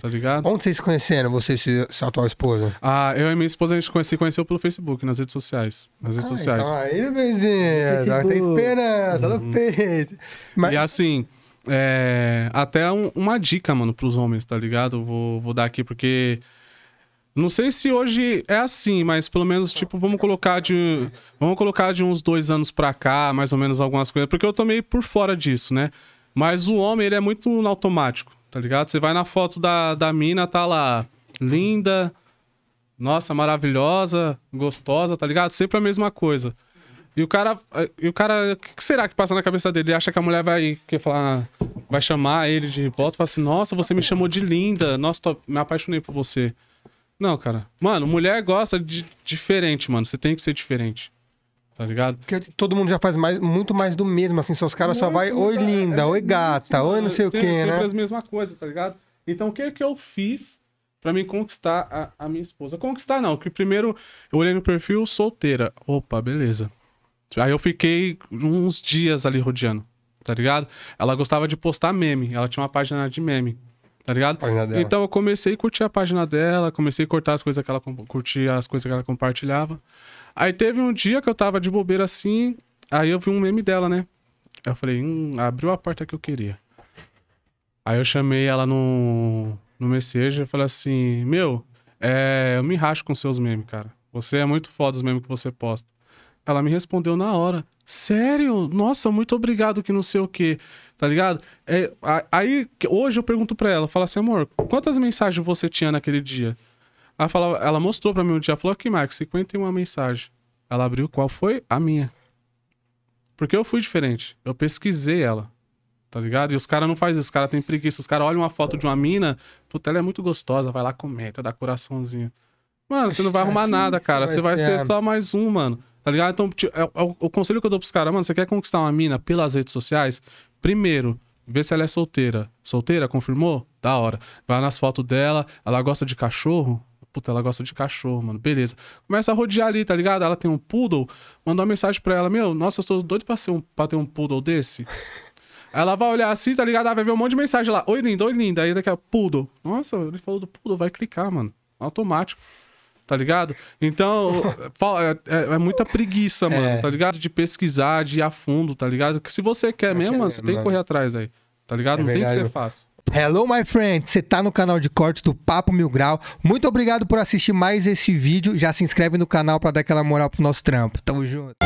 Tá ligado? Onde vocês se conheceram, você e sua atual esposa? Ah, eu e minha esposa a gente se conheceu pelo Facebook, nas redes sociais. Nas redes ah, sociais. Então aí, bebezinha, tem esperança, uhum. Mas... E assim, é, até um, uma dica, mano, pros homens, tá ligado? Vou, vou dar aqui, porque. Não sei se hoje é assim, mas pelo menos, tipo, vamos colocar de. Vamos colocar de uns dois anos pra cá, mais ou menos algumas coisas. Porque eu tô meio por fora disso, né? Mas o homem, ele é muito automático tá ligado? Você vai na foto da, da mina, tá lá, linda, nossa, maravilhosa, gostosa, tá ligado? Sempre a mesma coisa. E o cara, e o cara, que será que passa na cabeça dele? Ele acha que a mulher vai, que falar, vai chamar ele de volta e fala assim: "Nossa, você me chamou de linda. Nossa, tô, me apaixonei por você". Não, cara. Mano, mulher gosta de diferente, mano. Você tem que ser diferente. Tá ligado? Porque todo mundo já faz mais, muito mais do mesmo, assim. Seus caras só vai, é oi linda, é, oi gata, oi não sei o quê, sempre né? Sempre as mesmas coisas, tá ligado? Então, o que é que eu fiz para me conquistar a, a, minha esposa? Conquistar não, que primeiro eu olhei no perfil solteira. Opa, beleza. Aí eu fiquei uns dias ali rodeando, tá ligado? Ela gostava de postar meme, ela tinha uma página de meme tá ligado? Então eu comecei a curtir a página dela, comecei a cortar as coisas que ela curtia, as coisas que ela compartilhava. Aí teve um dia que eu tava de bobeira assim, aí eu vi um meme dela, né? Eu falei, hum, abriu a porta que eu queria. Aí eu chamei ela no, no Messenger e falei assim: Meu, é, eu me racho com seus memes, cara. Você é muito foda os memes que você posta. Ela me respondeu na hora: Sério? Nossa, muito obrigado, que não sei o quê. Tá ligado? É, aí hoje eu pergunto pra ela: Fala assim, amor, quantas mensagens você tinha naquele dia? Ela, falava, ela mostrou pra mim um dia, falou aqui, Max, 51 mensagem. Ela abriu qual foi? A minha. Porque eu fui diferente. Eu pesquisei ela. Tá ligado? E os caras não fazem isso, os caras têm preguiça. Os caras olham uma foto de uma mina, puta, ela é muito gostosa, vai lá, comenta, dá coraçãozinho. Mano, você não vai arrumar nada, cara. Você vai ser só mais um, mano. Tá ligado? Então, é, é o, conselho que eu dou pros caras, mano, você quer conquistar uma mina pelas redes sociais? Primeiro, vê se ela é solteira. Solteira, confirmou? Da hora. Vai nas fotos dela, ela gosta de cachorro? puta, ela gosta de cachorro, mano, beleza. Começa a rodear ali, tá ligado? Ela tem um poodle, Manda uma mensagem pra ela, meu, nossa, eu tô doido pra, ser um, pra ter um poodle desse. Ela vai olhar assim, tá ligado? Ela vai ver um monte de mensagem lá. Oi, linda, oi, linda. Aí daqui a poodle. Nossa, ele falou do poodle, vai clicar, mano. Automático. Tá ligado? Então, é, é, é, muita preguiça, mano, é. tá ligado? De pesquisar, de ir a fundo, tá ligado? Que se você quer mesmo, mano, você tem que correr né? atrás aí. Tá ligado? É Não verdade. tem que ser fácil. Hello, my friend! Você está no canal de cortes do Papo Mil Grau. Muito obrigado por assistir mais esse vídeo. Já se inscreve no canal para dar aquela moral pro nosso trampo. Tamo junto!